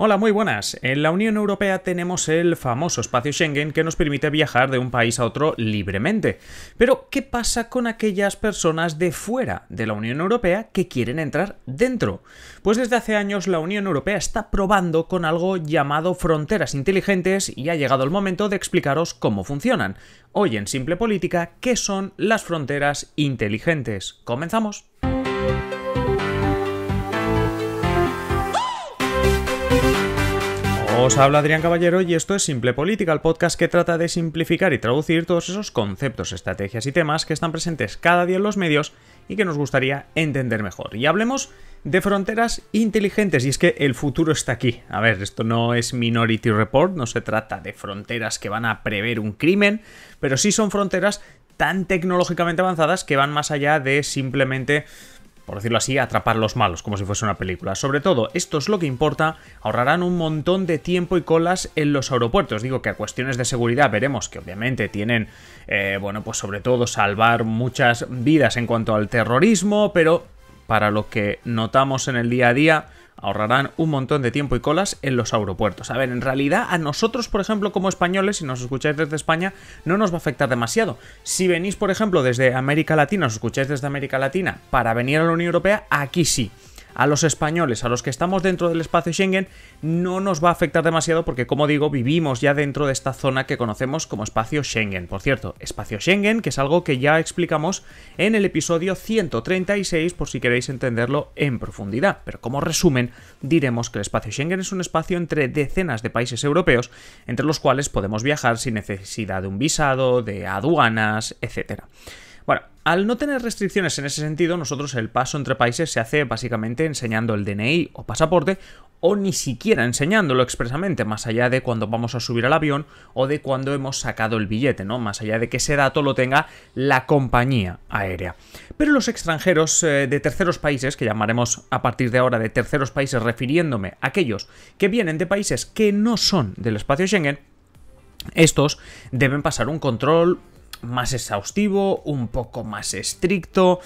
Hola, muy buenas. En la Unión Europea tenemos el famoso espacio Schengen que nos permite viajar de un país a otro libremente. Pero, ¿qué pasa con aquellas personas de fuera de la Unión Europea que quieren entrar dentro? Pues desde hace años la Unión Europea está probando con algo llamado fronteras inteligentes y ha llegado el momento de explicaros cómo funcionan. Hoy en Simple Política, ¿qué son las fronteras inteligentes? Comenzamos. Os habla Adrián Caballero y esto es Simple Política, el podcast que trata de simplificar y traducir todos esos conceptos, estrategias y temas que están presentes cada día en los medios y que nos gustaría entender mejor. Y hablemos de fronteras inteligentes, y es que el futuro está aquí. A ver, esto no es Minority Report, no se trata de fronteras que van a prever un crimen, pero sí son fronteras tan tecnológicamente avanzadas que van más allá de simplemente por decirlo así, atrapar los malos, como si fuese una película. Sobre todo, esto es lo que importa, ahorrarán un montón de tiempo y colas en los aeropuertos. Digo que a cuestiones de seguridad veremos que obviamente tienen, eh, bueno, pues sobre todo salvar muchas vidas en cuanto al terrorismo, pero para lo que notamos en el día a día, ahorrarán un montón de tiempo y colas en los aeropuertos. A ver, en realidad a nosotros, por ejemplo, como españoles, si nos escucháis desde España, no nos va a afectar demasiado. Si venís, por ejemplo, desde América Latina, os escucháis desde América Latina para venir a la Unión Europea, aquí sí a los españoles, a los que estamos dentro del espacio Schengen, no nos va a afectar demasiado porque, como digo, vivimos ya dentro de esta zona que conocemos como espacio Schengen. Por cierto, espacio Schengen, que es algo que ya explicamos en el episodio 136 por si queréis entenderlo en profundidad. Pero como resumen, diremos que el espacio Schengen es un espacio entre decenas de países europeos, entre los cuales podemos viajar sin necesidad de un visado, de aduanas, etcétera. Al no tener restricciones en ese sentido, nosotros el paso entre países se hace básicamente enseñando el DNI o pasaporte o ni siquiera enseñándolo expresamente, más allá de cuando vamos a subir al avión o de cuando hemos sacado el billete, ¿no? Más allá de que ese dato lo tenga la compañía aérea. Pero los extranjeros eh, de terceros países, que llamaremos a partir de ahora de terceros países refiriéndome a aquellos que vienen de países que no son del espacio Schengen, estos deben pasar un control más exhaustivo, un poco más estricto.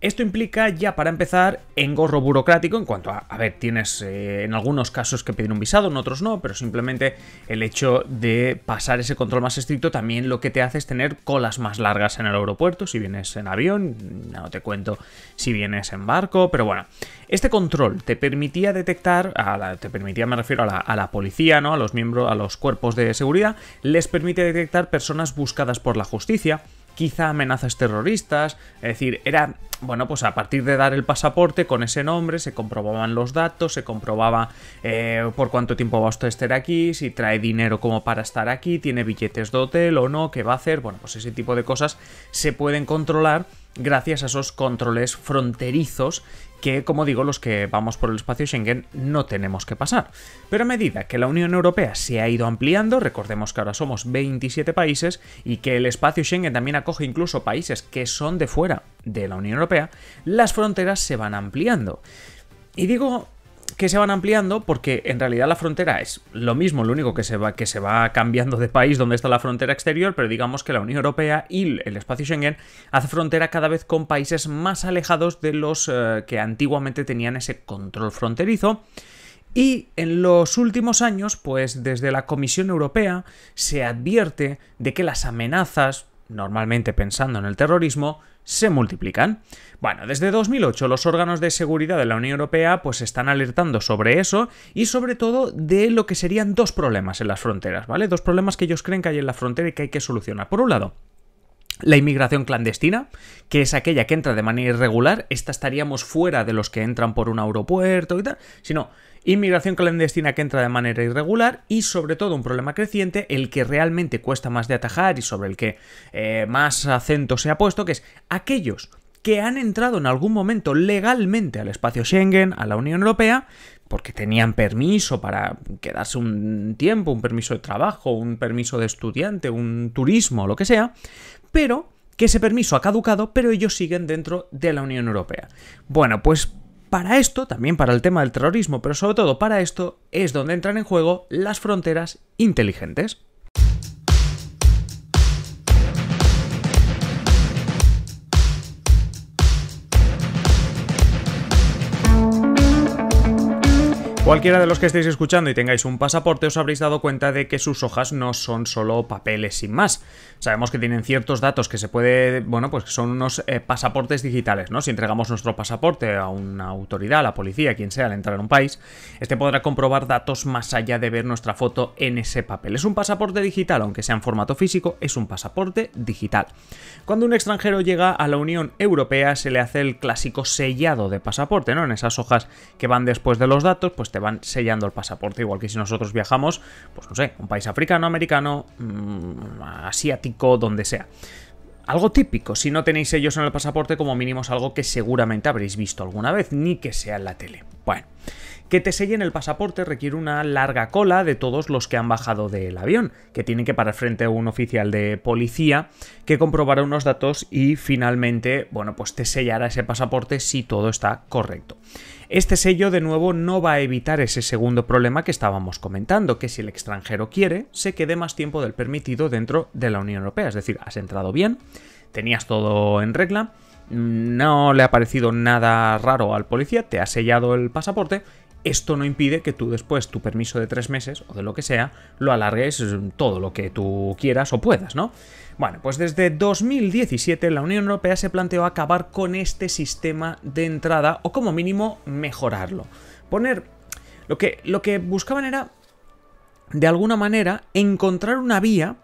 Esto implica ya para empezar engorro burocrático en cuanto a, a ver, tienes eh, en algunos casos que pedir un visado, en otros no, pero simplemente el hecho de pasar ese control más estricto también lo que te hace es tener colas más largas en el aeropuerto, si vienes en avión, no te cuento si vienes en barco, pero bueno, este control te permitía detectar, a te permitía, me refiero a la, a la policía, ¿no? a los miembros, a los cuerpos de seguridad, les permite detectar personas buscadas por la justicia, quizá amenazas terroristas, es decir, era, bueno, pues a partir de dar el pasaporte con ese nombre se comprobaban los datos, se comprobaba eh, por cuánto tiempo va usted a estar aquí, si trae dinero como para estar aquí, tiene billetes de hotel o no, qué va a hacer, bueno, pues ese tipo de cosas se pueden controlar gracias a esos controles fronterizos que, como digo, los que vamos por el espacio Schengen no tenemos que pasar. Pero a medida que la Unión Europea se ha ido ampliando, recordemos que ahora somos 27 países y que el espacio Schengen también acoge incluso países que son de fuera de la Unión Europea, las fronteras se van ampliando. Y digo que se van ampliando porque en realidad la frontera es lo mismo, lo único que se va, que se va cambiando de país donde está la frontera exterior, pero digamos que la Unión Europea y el espacio Schengen hace frontera cada vez con países más alejados de los eh, que antiguamente tenían ese control fronterizo. Y en los últimos años, pues desde la Comisión Europea se advierte de que las amenazas normalmente pensando en el terrorismo, se multiplican. Bueno, desde 2008 los órganos de seguridad de la Unión Europea pues están alertando sobre eso y sobre todo de lo que serían dos problemas en las fronteras, ¿vale? Dos problemas que ellos creen que hay en la frontera y que hay que solucionar. Por un lado, la inmigración clandestina, que es aquella que entra de manera irregular, esta estaríamos fuera de los que entran por un aeropuerto y tal, sino inmigración clandestina que entra de manera irregular y sobre todo un problema creciente, el que realmente cuesta más de atajar y sobre el que eh, más acento se ha puesto, que es aquellos que han entrado en algún momento legalmente al espacio Schengen, a la Unión Europea, porque tenían permiso para quedarse un tiempo, un permiso de trabajo, un permiso de estudiante, un turismo, lo que sea, pero que ese permiso ha caducado, pero ellos siguen dentro de la Unión Europea. Bueno, pues para esto, también para el tema del terrorismo, pero sobre todo para esto, es donde entran en juego las fronteras inteligentes. Cualquiera de los que estéis escuchando y tengáis un pasaporte os habréis dado cuenta de que sus hojas no son solo papeles sin más. Sabemos que tienen ciertos datos que se puede, bueno, pues son unos eh, pasaportes digitales, ¿no? Si entregamos nuestro pasaporte a una autoridad, a la policía, quien sea al entrar en un país, este podrá comprobar datos más allá de ver nuestra foto en ese papel. Es un pasaporte digital, aunque sea en formato físico, es un pasaporte digital. Cuando un extranjero llega a la Unión Europea se le hace el clásico sellado de pasaporte, ¿no? En esas hojas que van después de los datos, pues te van sellando el pasaporte, igual que si nosotros viajamos, pues no sé, un país africano, americano, mm, asiático, donde sea. Algo típico, si no tenéis sellos en el pasaporte, como mínimo es algo que seguramente habréis visto alguna vez, ni que sea en la tele. Bueno. Que te sellen el pasaporte requiere una larga cola de todos los que han bajado del avión, que tienen que parar frente a un oficial de policía que comprobará unos datos y finalmente, bueno, pues te sellará ese pasaporte si todo está correcto. Este sello de nuevo no va a evitar ese segundo problema que estábamos comentando, que si el extranjero quiere, se quede más tiempo del permitido dentro de la Unión Europea. Es decir, has entrado bien, tenías todo en regla, no le ha parecido nada raro al policía, te ha sellado el pasaporte esto no impide que tú después tu permiso de tres meses o de lo que sea lo alargues todo lo que tú quieras o puedas, ¿no? Bueno, pues desde 2017 la Unión Europea se planteó acabar con este sistema de entrada o como mínimo mejorarlo. Poner... Lo que, lo que buscaban era, de alguna manera, encontrar una vía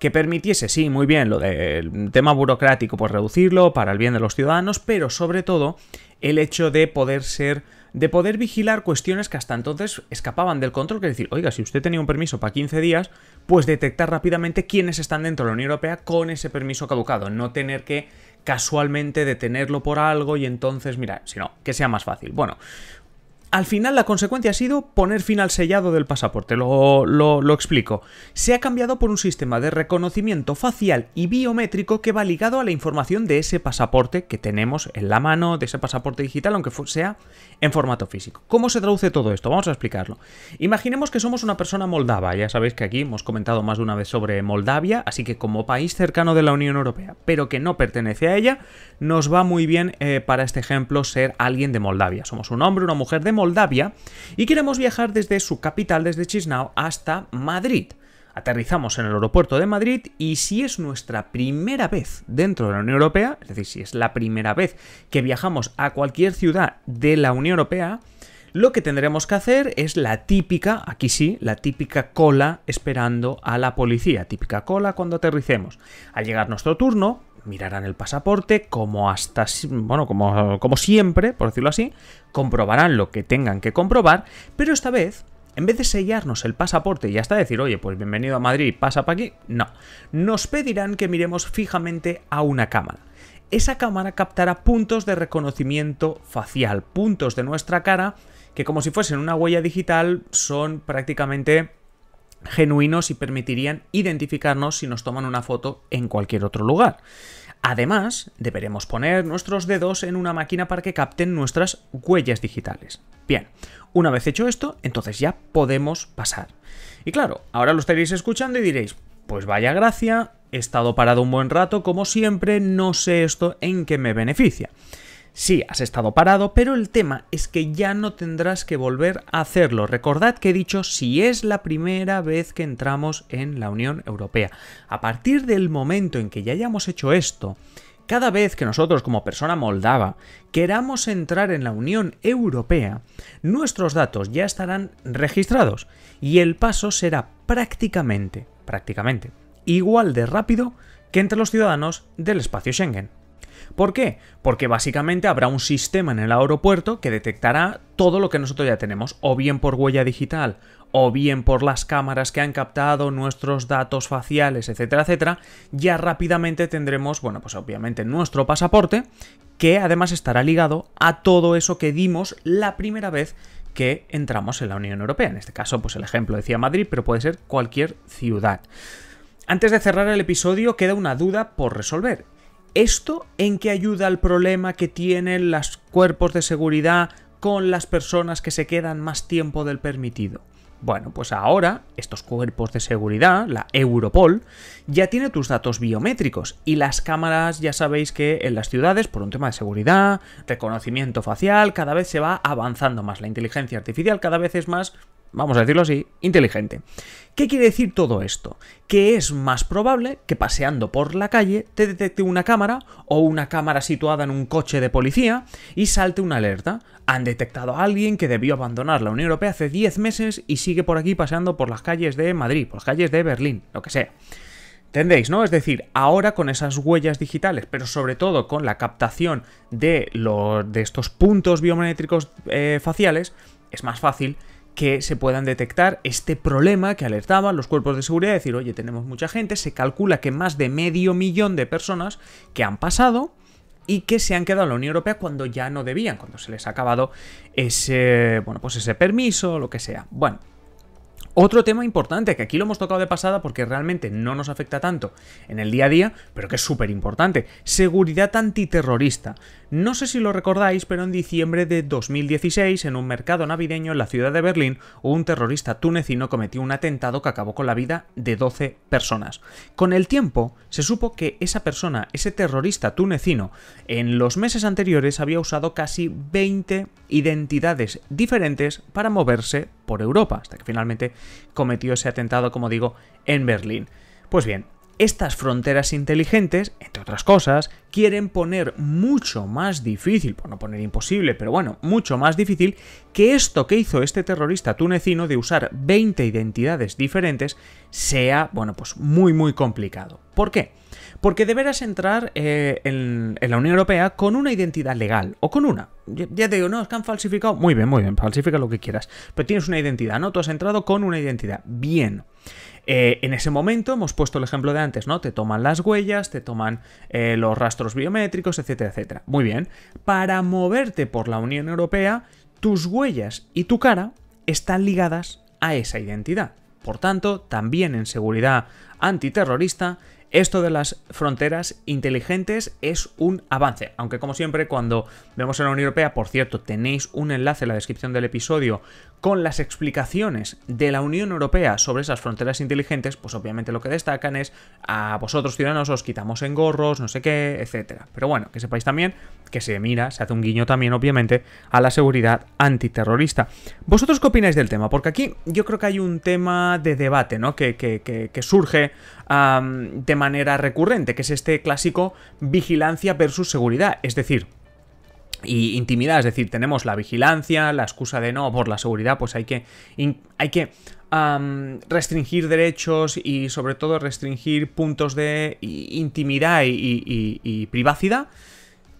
que permitiese, sí, muy bien, lo del tema burocrático, pues reducirlo para el bien de los ciudadanos, pero sobre todo el hecho de poder ser de poder vigilar cuestiones que hasta entonces escapaban del control, que es decir, oiga, si usted tenía un permiso para 15 días, pues detectar rápidamente quiénes están dentro de la Unión Europea con ese permiso caducado, no tener que casualmente detenerlo por algo y entonces, mira, si no, que sea más fácil. Bueno, al final la consecuencia ha sido poner fin al sellado del pasaporte, lo, explico. Se ha cambiado por un sistema de reconocimiento facial y biométrico que va ligado a la información de ese pasaporte que tenemos en la mano, de ese pasaporte digital, aunque sea en formato físico. ¿Cómo se traduce todo esto? Vamos a explicarlo. Imaginemos que somos una persona moldava, ya sabéis que aquí hemos comentado más de una vez sobre Moldavia, así que como país cercano de la Unión Europea, pero que no pertenece a ella, nos va muy bien eh, para este ejemplo ser alguien de Moldavia. Somos un hombre, una mujer de Moldavia, Moldavia y queremos viajar desde su capital, desde Chisnau, hasta Madrid. Aterrizamos en el aeropuerto de Madrid y si es nuestra primera vez dentro de la Unión Europea, es decir, si es la primera vez que viajamos a cualquier ciudad de la Unión Europea, lo que tendremos que hacer es la típica, aquí sí, la típica cola esperando a la policía, típica cola cuando aterricemos. Al llegar nuestro turno, mirarán el pasaporte, como hasta, bueno, como, como siempre, por decirlo así, comprobarán lo que tengan que comprobar, pero esta vez en vez de sellarnos el pasaporte y hasta decir, oye, pues bienvenido a Madrid, pasa para aquí, no. Nos pedirán que miremos fijamente a una cámara. Esa cámara captará puntos de reconocimiento facial, puntos de nuestra cara, que como si fuesen una huella digital son prácticamente genuinos y permitirían identificarnos si nos toman una foto en cualquier otro lugar. Además, deberemos poner nuestros dedos en una máquina para que capten nuestras huellas digitales. Bien, una vez hecho esto, entonces ya podemos pasar. Y claro, ahora lo estaréis escuchando y diréis, pues vaya gracia, he estado parado un buen rato, como siempre, no sé esto en qué me beneficia. Sí, has estado parado, pero el tema es que ya no tendrás que volver a hacerlo. Recordad que he dicho si es la primera vez que entramos en la Unión Europea. A partir del momento en que ya hayamos hecho esto, cada vez que nosotros como persona moldava queramos entrar en la Unión Europea, nuestros datos ya estarán registrados y el paso será prácticamente, prácticamente, igual de rápido que entre los ciudadanos del espacio Schengen. ¿Por qué? Porque básicamente habrá un sistema en el aeropuerto que detectará todo lo que nosotros ya tenemos, o bien por huella digital, o bien por las cámaras que han captado nuestros datos faciales, etcétera, etcétera, ya rápidamente tendremos, bueno, pues obviamente nuestro pasaporte, que además estará ligado a todo eso que dimos la primera vez que entramos en la Unión Europea. En este caso, pues el ejemplo decía Madrid, pero puede ser cualquier ciudad. Antes de cerrar el episodio queda una duda por resolver, ¿Esto en qué ayuda al problema que tienen los cuerpos de seguridad con las personas que se quedan más tiempo del permitido? Bueno, pues ahora estos cuerpos de seguridad, la Europol, ya tiene tus datos biométricos y las cámaras ya sabéis que en las ciudades, por un tema de seguridad, reconocimiento facial, cada vez se va avanzando más. La inteligencia artificial cada vez es más vamos a decirlo así, inteligente. ¿Qué quiere decir todo esto? Que es más probable que paseando por la calle te detecte una cámara o una cámara situada en un coche de policía y salte una alerta. Han detectado a alguien que debió abandonar la Unión Europea hace 10 meses y sigue por aquí paseando por las calles de Madrid, por las calles de Berlín, lo que sea. ¿Entendéis, no? Es decir, ahora con esas huellas digitales, pero sobre todo con la captación de, los, de estos puntos biométricos eh, faciales, es más fácil que se puedan detectar este problema que alertaban los cuerpos de seguridad, decir, oye, tenemos mucha gente, se calcula que más de medio millón de personas que han pasado y que se han quedado en la Unión Europea cuando ya no debían, cuando se les ha acabado ese, bueno, pues ese permiso, lo que sea. Bueno, otro tema importante, que aquí lo hemos tocado de pasada porque realmente no nos afecta tanto en el día a día, pero que es súper importante, seguridad antiterrorista. No sé si lo recordáis, pero en diciembre de 2016, en un mercado navideño en la ciudad de Berlín, un terrorista tunecino cometió un atentado que acabó con la vida de 12 personas. Con el tiempo, se supo que esa persona, ese terrorista tunecino, en los meses anteriores había usado casi 20 identidades diferentes para moverse por Europa, hasta que finalmente cometió ese atentado, como digo, en Berlín. Pues bien, estas fronteras inteligentes, entre otras cosas, quieren poner mucho más difícil, por no poner imposible, pero bueno, mucho más difícil, que esto que hizo este terrorista tunecino de usar 20 identidades diferentes sea, bueno, pues muy, muy complicado. ¿Por qué? Porque deberás entrar eh, en, la Unión Europea con una identidad legal, o con una. Ya, te digo, no, es que han falsificado. Muy bien, muy bien, falsifica lo que quieras. Pero tienes una identidad, ¿no? Tú has entrado con una identidad. Bien. Eh, en ese momento hemos puesto el ejemplo de antes, ¿no? Te toman las huellas, te toman eh, los rastros biométricos, etcétera, etcétera. Muy bien. Para moverte por la Unión Europea, tus huellas y tu cara están ligadas a esa identidad. Por tanto, también en seguridad antiterrorista, esto de las fronteras inteligentes es un avance. Aunque como siempre, cuando vemos en la Unión Europea, por cierto, tenéis un enlace en la descripción del episodio con las explicaciones de la Unión Europea sobre esas fronteras inteligentes, pues obviamente lo que destacan es a ah, vosotros ciudadanos os quitamos gorros, no sé qué, etcétera. Pero bueno, que sepáis también que se mira, se hace un guiño también obviamente a la seguridad antiterrorista. ¿Vosotros qué opináis del tema? Porque aquí yo creo que hay un tema de debate, ¿no? Que, surge de manera recurrente, que es este clásico vigilancia versus seguridad. Es decir, y intimidad, es decir, tenemos la vigilancia, la excusa de no, por la seguridad, pues hay que, hay que restringir derechos y sobre todo restringir puntos de intimidad y privacidad.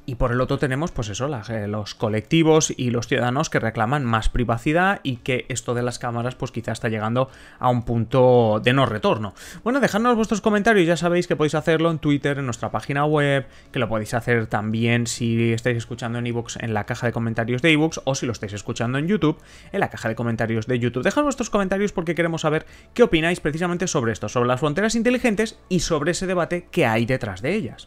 Y por el otro tenemos, pues eso, eh, los colectivos y los ciudadanos que reclaman más privacidad y que esto de las cámaras, pues quizá está llegando a un punto de no retorno. Bueno, dejadnos vuestros comentarios, ya sabéis que podéis hacerlo en Twitter, en nuestra página web, que lo podéis hacer también si estáis escuchando en ebooks en la caja de comentarios de ebooks o si lo estáis escuchando en YouTube, en la caja de comentarios de YouTube. Dejad vuestros comentarios porque queremos saber qué opináis precisamente sobre esto, sobre las fronteras inteligentes y sobre ese debate que hay detrás de ellas.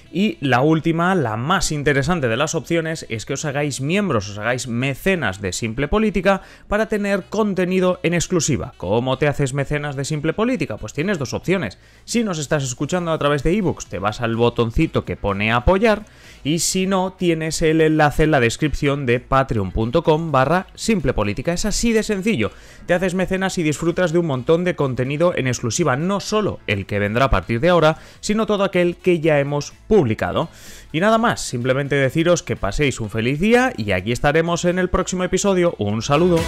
Y la última, la más interesante de las opciones, es que os hagáis miembros, os hagáis mecenas de Simple Política para tener contenido en exclusiva. ¿Cómo te haces mecenas de Simple Política? Pues tienes dos opciones. Si nos estás escuchando a través de ebooks, te vas al botoncito que pone apoyar y si no, tienes el enlace en la descripción de patreon.com barra Simple Política. Es así de sencillo. Te haces mecenas y disfrutas de un montón de contenido en exclusiva, no solo el que vendrá a partir de ahora, sino todo aquel que ya hemos publicado y nada más, simplemente deciros que paséis un feliz día y aquí estaremos en el próximo episodio. Un saludo.